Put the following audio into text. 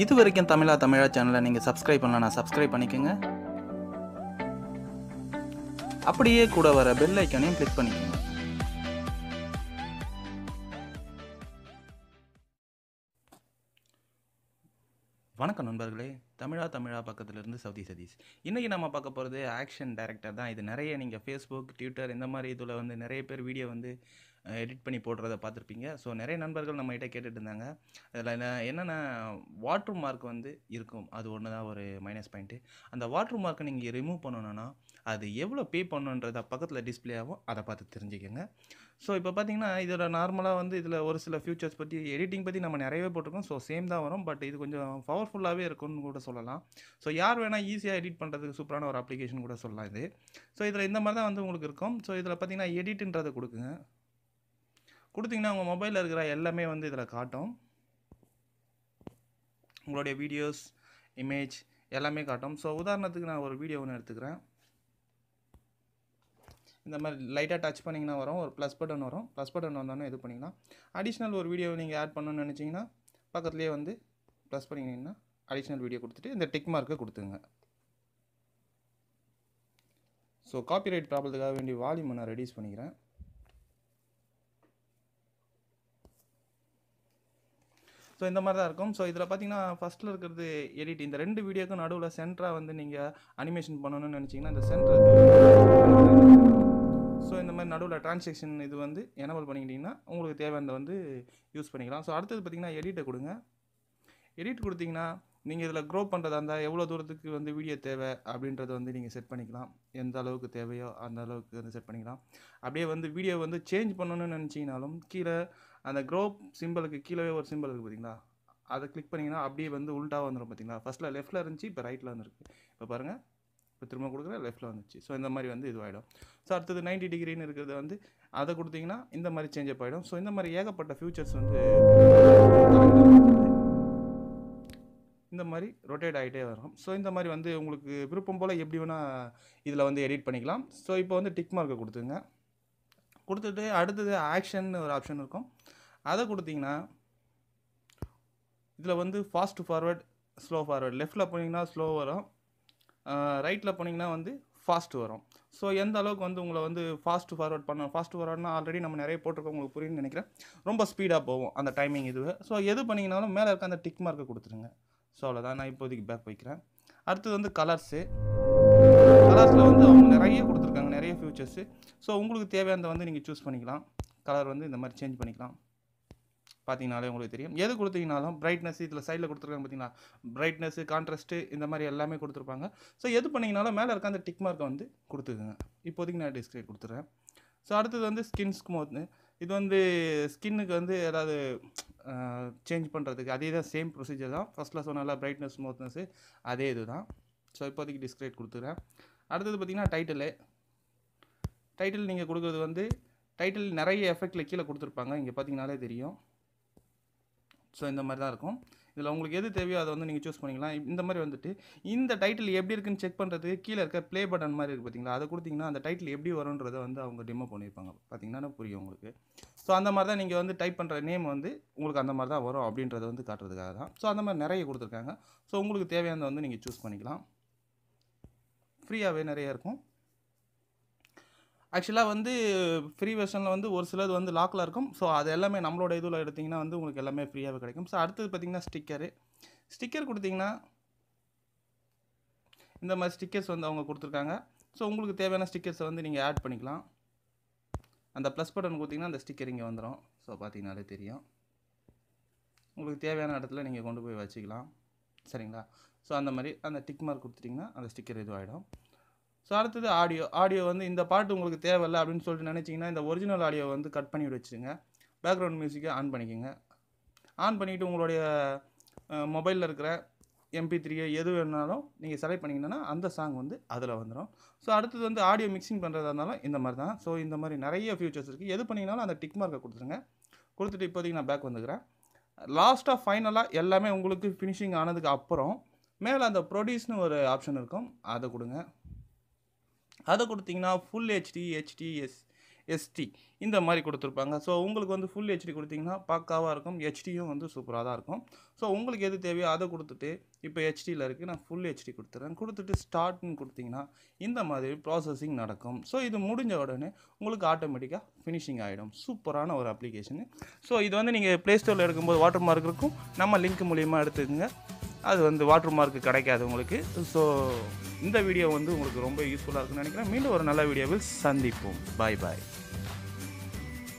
இது வரைக்கும் தமிழா தமிழா சேனலை நீங்கள் சப்ஸ்கிரைப் பண்ணலாம் சப்ஸ்கிரைப் பண்ணிக்கோங்க அப்படியே கூட வர பெல் ஐக்கானையும் கிளிக் பண்ணிக்கோங்க வணக்கம் நண்பர்களே தமிழா தமிழா பக்கத்துலேருந்து சவுதி சதீஷ் இன்றைக்கி நம்ம பார்க்க போகிறது ஆக்ஷன் டேரக்டர் தான் இது நிறைய நீங்கள் ஃபேஸ்புக் ட்விட்டர் இந்த மாதிரி இதில் வந்து நிறைய பேர் வீடியோ வந்து எடிட் பண்ணி போடுறத பார்த்துருப்பீங்க ஸோ நிறைய நண்பர்கள் நம்மகிட்ட கேட்டுட்டு இருந்தாங்க அதில் என்னென்ன வாட்ரு மார்க் வந்து இருக்கும் அது ஒன்று தான் ஒரு மைனஸ் பாயிண்ட்டு அந்த வாட்ரு மார்க்கை நீங்கள் ரிமூவ் பண்ணணுன்னா அது எவ்வளோ பே பண்ணுன்றத பக்கத்தில் டிஸ்பிளே ஆகும் அதை பார்த்து தெரிஞ்சுக்கோங்க ஸோ இப்போ பார்த்தீங்கன்னா இதில் நார்மலாக வந்து இதில் ஒரு சில ஃபியூச்சர்ஸ் பற்றி எடிட்டிங் பற்றி நம்ம நிறையவே போட்டிருக்கோம் ஸோ சேம் தான் வரும் பட் இது கொஞ்சம் பவர்ஃபுல்லாகவே இருக்கும்னு கூட சொல்லலாம் ஸோ யார் வேணால் ஈஸியாக எடிட் பண்ணுறதுக்கு சூப்பரான ஒரு அப்ளிகேஷன் கூட சொல்லலாம் இது ஸோ இதில் இந்த மாதிரி தான் வந்து உங்களுக்கு இருக்கும் ஸோ இதில் பார்த்தீங்கன்னா எடிட்டுன்றதை கொடுக்குங்க கொடுத்தீங்கன்னா உங்கள் மொபைலில் இருக்கிற எல்லாமே வந்து இதில் காட்டும் உங்களுடைய வீடியோஸ் இமேஜ் எல்லாமே காட்டும் ஸோ உதாரணத்துக்கு நான் ஒரு வீடியோ ஒன்று எடுத்துக்கிறேன் இந்த மாதிரி லைட்டாக டச் பண்ணிங்கன்னா வரும் ஒரு ப்ளஸ் பட்டன் வரும் ப்ளஸ் பட்டன் வந்தோன்னே இது பண்ணிங்கன்னா அடிஷ்னல் ஒரு வீடியோ நீங்கள் ஆட் பண்ணணும்னு நினச்சிங்கன்னா பக்கத்துலேயே வந்து ப்ளஸ் பண்ணிங்கன்னா அடிஷ்னல் வீடியோ கொடுத்துட்டு இந்த டிக் மார்க்கை கொடுத்துங்க ஸோ காப்பிரைட் ப்ராப்ளத்துக்காக வேண்டிய வால்யூம் நான் ரெடியூஸ் பண்ணிக்கிறேன் ஸோ இந்த மாதிரி தான் இருக்கும் ஸோ இதில் பார்த்தீங்கன்னா ஃபஸ்ட்டில் இருக்கிறது எடிட் இந்த ரெண்டு வீடியோக்கும் நடுவில் சென்டராக வந்து நீங்கள் அனிமேஷன் பண்ணணும்னு நினச்சிங்கன்னா இந்த சென்டர் ஸோ இந்த மாதிரி நடுவில் ட்ரான்ஸாக்ஷன் இது வந்து எனபிள் பண்ணிக்கிட்டிங்கன்னா உங்களுக்கு தேவையானதை வந்து யூஸ் பண்ணிக்கலாம் ஸோ அடுத்தது பார்த்திங்கன்னா எடிட்டை கொடுங்க எடிட் கொடுத்திங்கன்னா நீங்கள் இதில் க்ரோ பண்ணுறதா இருந்தால் எவ்வளோ தூரத்துக்கு வந்து வீடியோ தேவை அப்படின்றத வந்து நீங்கள் செட் பண்ணிக்கலாம் எந்த அளவுக்கு தேவையோ அந்த அளவுக்கு வந்து செட் பண்ணிக்கலாம் அப்படியே வந்து வீடியோ வந்து சேஞ்ச் பண்ணணும்னு நினச்சிங்கனாலும் கீழே அந்த க்ரோ சிம்பிளுக்கு கீழே ஒரு சிம்பிள் இருக்குது பார்த்தீங்களா அதை கிளிக் பண்ணிங்கன்னா அப்படியே வந்து உள்டாக வந்துடும் பார்த்தீங்களா ஃபஸ்ட்டில் லெஃப்ட்டில் இருந்துச்சு இப்போ ரைட்டில் வந்துருக்கு இப்போ பாருங்கள் இப்போ திரும்ப கொடுக்குற லெஃப்ட்டில் வந்துச்சு ஸோ இந்த மாதிரி வந்து இதுவாகிடும் ஸோ அடுத்தது நைன்டி டிகிரின்னு இருக்கிறது வந்து அதை கொடுத்தீங்கன்னா இந்த மாதிரி சேஞ்சப் ஆகிடும் ஸோ இந்த மாதிரி ஏகப்பட்ட ஃபியூச்சர்ஸ் வந்து மாதிரி ரொட்டேட் ஆகிட்டே வரும் ஸோ இந்த மாதிரி வந்து உங்களுக்கு விருப்பம் போல் எப்படி வேணால் இதில் வந்து எடிட் பண்ணிக்கலாம் ஸோ இப்போ வந்து டிக் மார்க்கை கொடுத்துங்க கொடுத்துட்டு அடுத்தது ஆக்ஷன் ஒரு ஆப்ஷன் இருக்கும் அதை கொடுத்தீங்கன்னா இதில் வந்து ஃபாஸ்ட் ஃபார்வேர்ட் ஸ்லோ ஃபார்வேர்ட் லெஃப்ட்டில் போனீங்கன்னா ஸ்லோ வரும் ரைட்டில் போனீங்கன்னா வந்து ஃபாஸ்ட் வரும் ஸோ எந்த அளவுக்கு வந்து உங்களை வந்து ஃபாஸ்ட் ஃபார்வர்ட் பண்ண ஃபாஸ்ட் ஃபார்வர்ட்னா ஆல்ரெடி நம்ம நிறைய போட்டிருக்கோம் உங்களுக்கு புரியுன்னு நினைக்கிறேன் ரொம்ப ஸ்பீடாக போகும் அந்த டைமிங் இதுவே ஸோ எது பண்ணிங்கனாலும் மேலே இருக்க அந்த டிக் மார்க்கை கொடுத்துருங்க ஸோ அவ்வளோதான் நான் இப்போதைக்கு பேக் வைக்கிறேன் அடுத்தது வந்து கலர்ஸு கலர்ஸில் வந்து அவங்க நிறைய கொடுத்துருக்காங்க நிறைய ஃபியூச்சர்ஸு ஸோ உங்களுக்கு தேவையானதை வந்து நீங்கள் சூஸ் பண்ணிக்கலாம் கலர் வந்து இந்த மாதிரி சேஞ்ச் பண்ணிக்கலாம் பார்த்தீங்கனாலே உங்களுக்கு தெரியும் எது கொடுத்தீங்கனாலும் பிரைட்னஸ் இதில் சைடில் கொடுத்துருக்காங்க பார்த்தீங்களா பிரைட்னஸ் கான்ட்ராஸ்ட்டு இந்த மாதிரி எல்லாமே கொடுத்துருப்பாங்க ஸோ எது பண்ணிங்கனாலும் மேலே இருக்க அந்த டிக் மார்க்கை வந்து கொடுத்துக்குங்க இப்போதைக்கு நான் டிஸ்கிரே கொடுத்துட்றேன் ஸோ அடுத்தது வந்து ஸ்கின்ஸ்க்கு ஸ்மூத்னு இது வந்து ஸ்கின்னுக்கு வந்து ஏதாவது சேஞ்ச் பண்ணுறதுக்கு அதே தான் சேம் ப்ரொசீஜர் தான் ஃபஸ்ட்டில் சொன்னால பிரைட்னஸ் ஸ்மூத்னஸ்ஸு அதே இது தான் ஸோ இப்போதைக்கு டிஸ்கிரேட் கொடுத்துக்கிறேன் அடுத்தது பார்த்திங்கன்னா டைட்டிலு டைட்டில் நீங்கள் கொடுக்குறது வந்து டைட்டில் நிறைய எஃபெக்டில் கீழே கொடுத்துருப்பாங்க இங்கே பார்த்தீங்கனாலே தெரியும் ஸோ இந்த மாதிரி தான் இருக்கும் இதில் உங்களுக்கு எது தேவையோ அதை வந்து நீங்கள் சூஸ் பண்ணிக்கலாம் இந்த மாதிரி வந்துட்டு இந்த டைட்டில் எப்படி இருக்குன்னு செக் பண்ணுறதுக்கு கீழே இருக்க ப்ளே பட்டன் மாதிரி இருக்குது பார்த்தீங்களா அதை கொடுத்தீங்கன்னா அந்த டைட்டில் எப்படி வரும்ன்றதை வந்து அவங்க டிமோ பண்ணியிருப்பாங்க பார்த்தீங்கன்னா புரியும் உங்களுக்கு ஸோ அந்த மாதிரி தான் நீங்கள் வந்து டைப் பண்ணுற நேம் வந்து உங்களுக்கு அந்த மாதிரி தான் வரும் அப்படின்றத வந்து காட்டுறதுக்காக தான் ஸோ அந்த மாதிரி நிறைய கொடுத்துருக்காங்க ஸோ உங்களுக்கு தேவையானதை வந்து நீங்கள் சூஸ் பண்ணிக்கலாம் ஃப்ரீயாகவே நிறையா இருக்கும் ஆக்சுவலாக வந்து ஃப்ரீ வெர்ஷனில் வந்து ஒரு சிலது வந்து லாக்கில் இருக்கும் ஸோ அது எல்லாமே நம்மளோட இதில் எடுத்திங்கன்னா வந்து உங்களுக்கு எல்லாமே ஃப்ரீயாகவே கிடைக்கும் ஸோ அடுத்தது பார்த்திங்கன்னா ஸ்டிக்கரு ஸ்டிக்கர் கொடுத்திங்கன்னா இந்த மாதிரி ஸ்டிக்கர்ஸ் வந்து அவங்க கொடுத்துருக்காங்க ஸோ உங்களுக்கு தேவையான ஸ்டிக்கர்ஸை வந்து நீங்கள் ஆட் பண்ணிக்கலாம் அந்த ப்ளஸ் பட்டன் கொடுத்திங்கன்னா அந்த ஸ்டிக்கர் இங்கே வந்துடும் ஸோ பார்த்திங்கனாலே தெரியும் உங்களுக்கு தேவையான இடத்துல நீங்கள் கொண்டு போய் வச்சுக்கலாம் சரிங்களா ஸோ அந்த மாதிரி அந்த டிக் மார்க் கொடுத்துட்டிங்கன்னா அந்த ஸ்டிக்கர் இதுவாகிடும் ஸோ அடுத்தது ஆடியோ ஆடியோ வந்து இந்த பாட்டு உங்களுக்கு தேவையில்லை அப்படின்னு சொல்லிட்டு நினச்சிங்கன்னா இந்த ஒரிஜினல் ஆடியோ வந்து கட் பண்ணி வச்சுங்க பேக்ரவுண்ட் மியூசிக்கை ஆன் பண்ணிக்கோங்க ஆன் பண்ணிவிட்டு உங்களுடைய மொபைலில் இருக்கிற எம்பி த்ரீயோ எது வேணுனாலும் நீங்கள் செலக்ட் பண்ணிங்கன்னா அந்த சாங் வந்து அதில் வந்துடும் ஸோ அடுத்தது வந்து ஆடியோ மிக்சிங் பண்ணுறதா இருந்தாலும் இந்த மாதிரி தான் ஸோ இந்த மாதிரி நிறைய ஃபியூச்சர்ஸ் இருக்குது எது பண்ணிங்கனாலும் அந்த டிக் மார்க்கை கொடுத்துருங்க கொடுத்துட்டு இப்போதைக்கு நான் பேக் வந்துக்கிறேன் லாஸ்ட்டாக ஃபைனலாக எல்லாமே உங்களுக்கு ஃபினிஷிங் ஆனதுக்கு அப்புறம் மேலே அந்த ப்ரொடியூஸ்னு ஒரு ஆப்ஷன் இருக்கும் அதை கொடுங்க அதை கொடுத்திங்கன்னா full HD HD S SD இந்த மாதிரி கொடுத்துருப்பாங்க ஸோ உங்களுக்கு வந்து ஃபுல் ஹெச்டி கொடுத்திங்கன்னா பக்காவாக இருக்கும் ஹெச்டியும் வந்து சூப்பராக தான் இருக்கும் ஸோ உங்களுக்கு எது தேவையோ அதை கொடுத்துட்டு இப்போ ஹெச்டியில் இருக்குது நான் ஃபுல் ஹெச்டி கொடுத்துட்றேன் கொடுத்துட்டு ஸ்டார்ட்னு கொடுத்திங்கன்னா இந்த மாதிரி ப்ராசஸிங் நடக்கும் ஸோ இது முடிஞ்ச உடனே உங்களுக்கு ஆட்டோமேட்டிக்காக ஃபினிஷிங் ஆகிடும் சூப்பரான ஒரு அப்ளிகேஷனு ஸோ இது வந்து நீங்கள் ப்ளே ஸ்டோரில் எடுக்கும்போது வாட்டர் மார்க் இருக்கும் நம்ம லிங்க் மூலியமாக எடுத்துக்கோங்க அது வந்து வாட்டர் மார்க் கிடைக்காது உங்களுக்கு ஸோ இந்த வீடியோ வந்து உங்களுக்கு ரொம்ப யூஸ்ஃபுல்லாக இருக்குன்னு நினைக்கிறேன் மீண்டும் ஒரு நல்ல வீடியோவில் சந்திப்போம் பாய் பாய்